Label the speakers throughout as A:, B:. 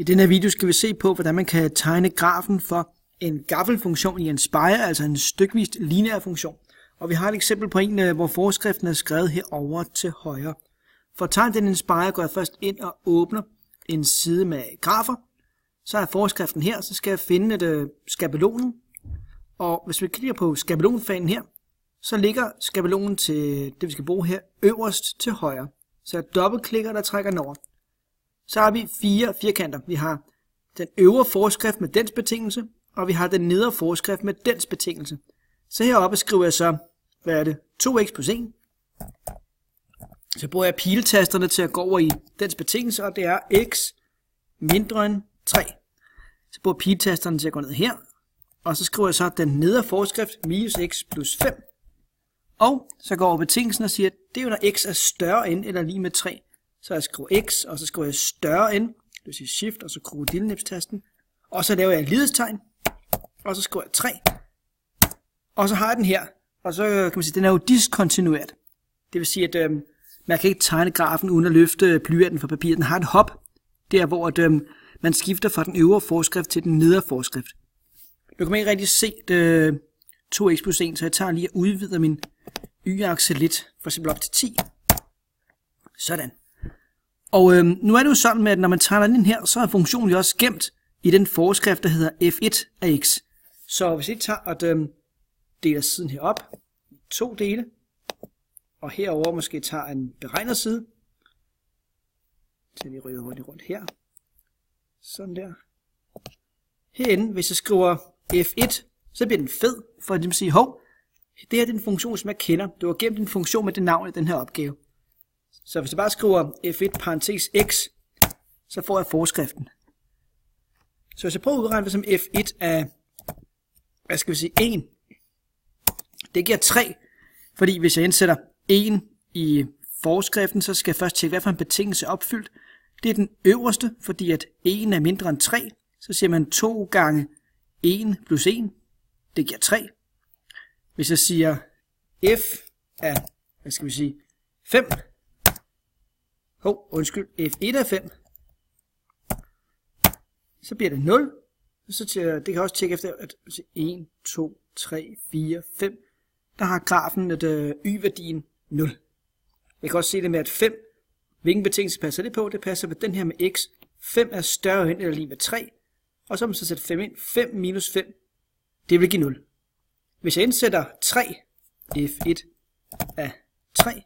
A: I denne her video skal vi se på, hvordan man kan tegne grafen for en gaffelfunktion i en spejre, altså en stykvist lineær funktion. Og vi har et eksempel på en, øh, hvor forskriften er skrevet herover til højre. For at tegne den Inspire går jeg først ind og åbner en side med grafer. Så er forskriften her, så skal jeg finde et, øh, skabelonen. Og hvis vi klikker på skabelonfanen her, så ligger skabelonen til det, vi skal bruge her, øverst til højre. Så jeg dobbeltklikker, der trækker den over. Så har vi fire firkanter. Vi har den øvre forskrift med dens betingelse, og vi har den nedre forskrift med dens betingelse. Så heroppe skriver jeg så, hvad er det, 2x plus 1. Så bruger jeg piletasterne til at gå over i dens betingelse, og det er x mindre end 3. Så bruger piletasterne til at gå ned her, og så skriver jeg så den nedre forskrift minus x plus 5. Og så går over betingelsen og siger, at det er jo når x er større end eller lige med 3 så jeg skriver x, og så skriver jeg større end, det vil sige shift, og så krokodilnipstasten, og så laver jeg et lidestegn, og så skriver jeg 3, og så har jeg den her, og så kan man sige, den er jo diskontinueret. Det vil sige, at øhm, man kan ikke tegne grafen uden at løfte blyanten fra papiret. Den har et hop, der hvor at, øhm, man skifter fra den øvre forskrift til den nedre forskrift. Nu kan man ikke rigtig se øh, 2x plus 1, så jeg tager lige og udvider min y-akse lidt, for eksempel op til 10. Sådan. Og øh, nu er det jo sådan med, at når man tegner den her, så er funktionen jo også gemt i den forskrift, der hedder f1 af x. Så hvis jeg tager og øh, deler siden her op i to dele, og herover måske tager en beregnet side, så vi rykker hurtigt rundt her, sådan der. Herinde, hvis jeg skriver f1, så bliver den fed, for ligesom at sige, hov, det her er den funktion, som jeg kender. Du har gemt en funktion med det navn i den her opgave. Så hvis jeg bare skriver f1 parentes x, så får jeg forskriften. Så hvis jeg prøver at udregne som f1 af, hvad skal vi sige, 1, det giver 3, fordi hvis jeg indsætter 1 i forskriften, så skal jeg først tjekke, hvad for en betingelse er opfyldt. Det er den øverste, fordi at 1 er mindre end 3, så siger man 2 gange 1 plus 1, det giver 3. Hvis jeg siger f af, hvad skal vi sige, 5, Hov, oh, undskyld, F1 er 5. Så bliver det 0. Så til, det kan også tjekke efter, at 1, 2, 3, 4, 5. Der har grafen at øh, y-værdien 0. Jeg kan også se det med, at 5, hvilken betingelse passer det på? Det passer med den her med x. 5 er større end eller lige med 3. Og så må man så sætte 5 ind. 5 minus 5, det vil give 0. Hvis jeg indsætter 3, f1 af 3,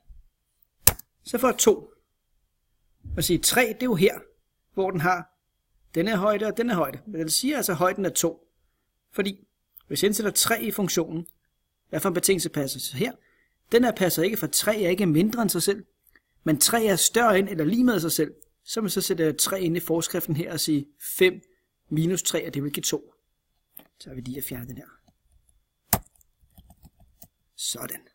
A: så får jeg 2. Man siger, 3, det er jo her, hvor den har den her højde og den her højde. Men den siger altså, at højden er 2. Fordi hvis jeg indsætter 3 i funktionen, hvad for en betingelse passer så her? Den her passer ikke, for 3 er ikke mindre end sig selv. Men 3 er større end eller lige med sig selv. Så man så sætter 3 ind i forskriften her og sige 5 minus 3, og det vil give 2. Så har vi lige at fjerne den her. Sådan.